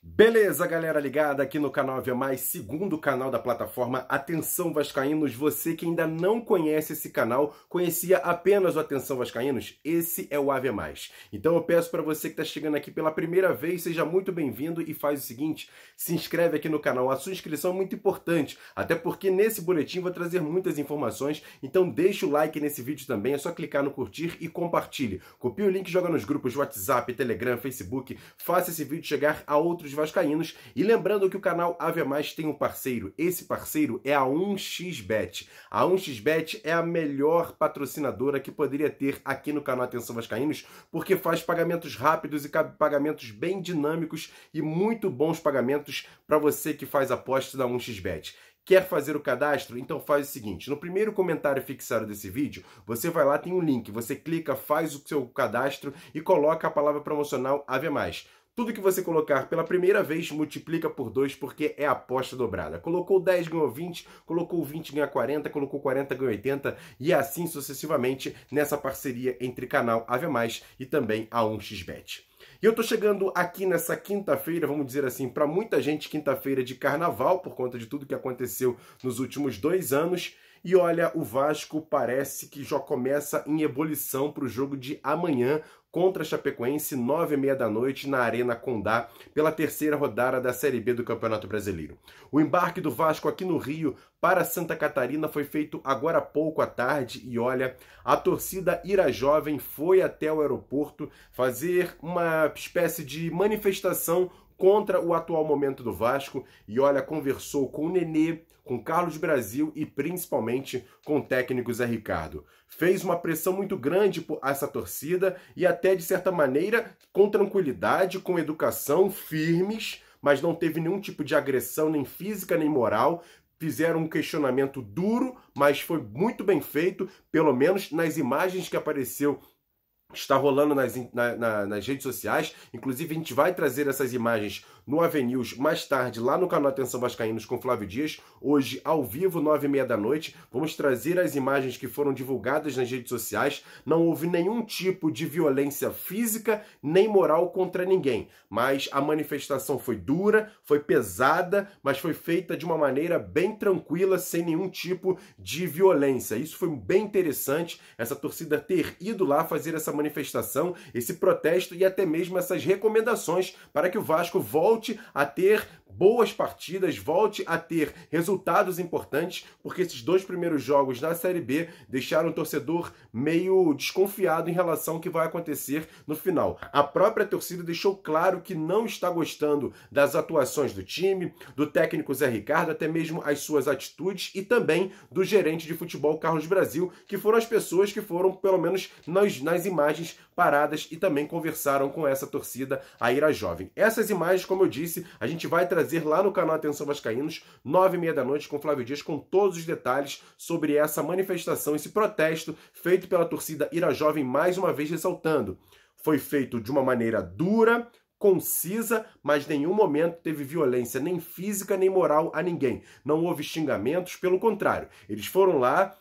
Beleza, galera ligada aqui no canal Ave Mais, segundo canal da plataforma. Atenção Vascaínos, você que ainda não conhece esse canal, conhecia apenas o Atenção Vascaínos, esse é o Ave Mais. Então eu peço para você que está chegando aqui pela primeira vez, seja muito bem-vindo e faz o seguinte, se inscreve aqui no canal. A sua inscrição é muito importante, até porque nesse boletim vou trazer muitas informações, então deixa o like nesse vídeo também, é só clicar no curtir e compartilhe. Copie o link, joga nos grupos WhatsApp, Telegram, Facebook, faça esse vídeo chegar a outros dos vascaínos. E lembrando que o canal Ave Mais tem um parceiro. Esse parceiro é a 1xBet. A 1xBet é a melhor patrocinadora que poderia ter aqui no canal Atenção Vascaínos, porque faz pagamentos rápidos e pagamentos bem dinâmicos e muito bons pagamentos para você que faz apostas da 1xBet. Quer fazer o cadastro? Então faz o seguinte: no primeiro comentário fixado desse vídeo, você vai lá, tem um link, você clica, faz o seu cadastro e coloca a palavra promocional Ave Mais. Tudo que você colocar pela primeira vez multiplica por 2 porque é aposta dobrada. Colocou 10 ganhou 20, colocou 20 ganha 40, colocou 40 ganha 80 e assim sucessivamente nessa parceria entre canal Ave Mais e também a 1xBet. E eu tô chegando aqui nessa quinta-feira, vamos dizer assim, para muita gente, quinta-feira de carnaval, por conta de tudo que aconteceu nos últimos dois anos. E olha, o Vasco parece que já começa em ebulição para o jogo de amanhã contra a Chapecoense, nove e meia da noite, na Arena Condá, pela terceira rodada da Série B do Campeonato Brasileiro. O embarque do Vasco aqui no Rio para Santa Catarina foi feito agora há pouco à tarde e olha, a torcida Ira Jovem foi até o aeroporto fazer uma espécie de manifestação contra o atual momento do Vasco e olha, conversou com o Nenê, com Carlos Brasil e principalmente com o técnico Zé Ricardo. Fez uma pressão muito grande por essa torcida e até de certa maneira com tranquilidade, com educação, firmes, mas não teve nenhum tipo de agressão nem física nem moral. Fizeram um questionamento duro, mas foi muito bem feito, pelo menos nas imagens que apareceu está rolando nas, na, na, nas redes sociais. Inclusive, a gente vai trazer essas imagens no Avenews mais tarde, lá no canal Atenção Vascaínos com Flávio Dias. Hoje, ao vivo, nove e meia da noite, vamos trazer as imagens que foram divulgadas nas redes sociais. Não houve nenhum tipo de violência física nem moral contra ninguém, mas a manifestação foi dura, foi pesada, mas foi feita de uma maneira bem tranquila, sem nenhum tipo de violência. Isso foi bem interessante, essa torcida ter ido lá fazer essa manifestação, esse protesto e até mesmo essas recomendações para que o Vasco volte a ter boas partidas, volte a ter resultados importantes, porque esses dois primeiros jogos na Série B deixaram o torcedor meio desconfiado em relação ao que vai acontecer no final. A própria torcida deixou claro que não está gostando das atuações do time, do técnico Zé Ricardo, até mesmo as suas atitudes e também do gerente de futebol Carlos Brasil, que foram as pessoas que foram, pelo menos nas, nas imagens, paradas e também conversaram com essa torcida, a Ira Jovem. Essas imagens, como eu disse, a gente vai trazer lá no canal Atenção Vascaínos, nove e meia da noite, com Flávio Dias, com todos os detalhes sobre essa manifestação, esse protesto feito pela torcida Ira Jovem, mais uma vez ressaltando. Foi feito de uma maneira dura, concisa, mas nenhum momento teve violência, nem física nem moral a ninguém. Não houve xingamentos, pelo contrário, eles foram lá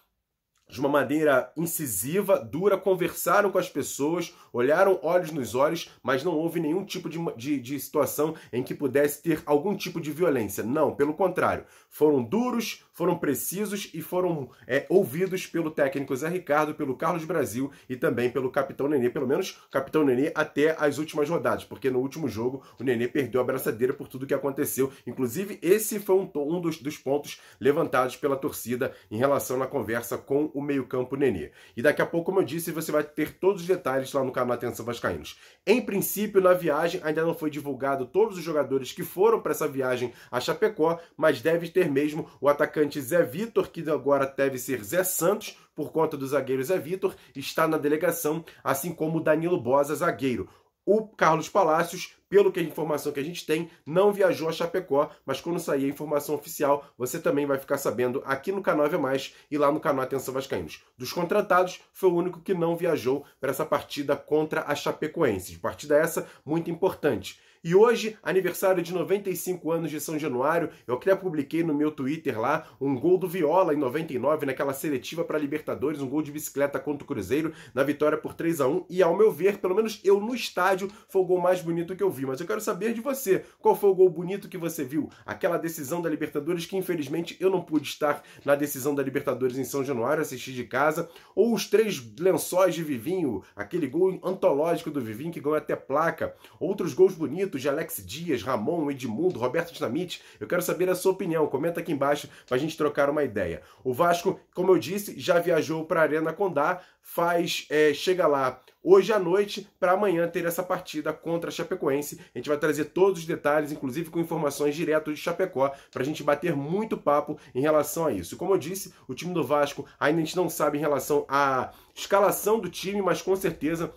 de uma maneira incisiva, dura, conversaram com as pessoas, olharam olhos nos olhos, mas não houve nenhum tipo de, de, de, situação em que pudesse ter algum tipo de violência. Não, pelo contrário. Foram duros, foram precisos e foram é, ouvidos pelo técnico Zé Ricardo, pelo Carlos Brasil e também pelo capitão Nenê, pelo menos capitão Nenê até as últimas rodadas, porque no último jogo o Nenê perdeu a braçadeira por tudo que aconteceu. Inclusive, esse foi um, um dos, dos pontos levantados pela torcida em relação na conversa com o meio-campo Nenê. E daqui a pouco, como eu disse, você vai ter todos os detalhes lá no canal Atenção Vascaínos. Em princípio, na viagem ainda não foi divulgado todos os jogadores que foram para essa viagem a Chapecó, mas deve ter mesmo o atacante Zé Vitor, que agora deve ser Zé Santos, por conta do zagueiro Zé Vitor, está na delegação, assim como o Danilo Bosa, zagueiro. O Carlos Palácios pelo que a informação que a gente tem, não viajou a Chapecó, mas quando sair a informação oficial, você também vai ficar sabendo aqui no canal É Mais e lá no canal Atenção Vascaínos. Dos contratados, foi o único que não viajou para essa partida contra a Chapecoense. Partida essa muito importante. E hoje, aniversário de 95 anos de São Januário, eu até publiquei no meu Twitter lá um gol do Viola em 99, naquela seletiva para Libertadores, um gol de bicicleta contra o Cruzeiro, na vitória por 3 a 1 E ao meu ver, pelo menos eu no estádio, foi o gol mais bonito que eu vi mas eu quero saber de você. Qual foi o gol bonito que você viu? Aquela decisão da Libertadores que infelizmente eu não pude estar na decisão da Libertadores em São Januário, assistir de casa, ou os três lençóis de Vivinho, aquele gol antológico do Vivinho que ganhou até placa, outros gols bonitos de Alex Dias, Ramon, Edmundo, Roberto Dinamite. Eu quero saber a sua opinião. Comenta aqui embaixo pra gente trocar uma ideia. O Vasco, como eu disse, já viajou para Arena Condá, faz é, chega lá hoje à noite para amanhã ter essa partida contra a Chapecoense Fluminense. A gente vai trazer todos os detalhes, inclusive com informações direto de Chapecó, para a gente bater muito papo em relação a isso. Como eu disse, o time do Vasco ainda a gente não sabe em relação à escalação do time, mas com certeza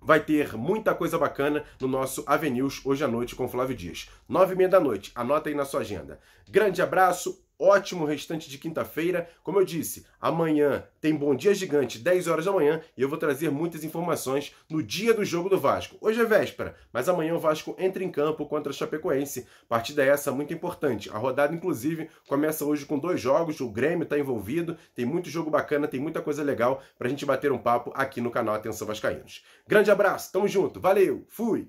vai ter muita coisa bacana no nosso Avenues hoje à noite com Flávio Dias. Nove e meia da noite, anota aí na sua agenda. Grande abraço, ótimo restante de quinta-feira. Como eu disse, amanhã tem Bom Dia Gigante, 10 horas da manhã, e eu vou trazer muitas informações no dia do jogo do Vasco. Hoje é véspera, mas amanhã o Vasco entra em campo contra a Chapecoense. Partida essa muito importante. A rodada, inclusive, começa hoje com dois jogos, o Grêmio está envolvido, tem muito jogo bacana, tem muita coisa legal para a gente bater um papo aqui no canal Atenção Vascaínos. Grande abraço, tamo junto, valeu, fui!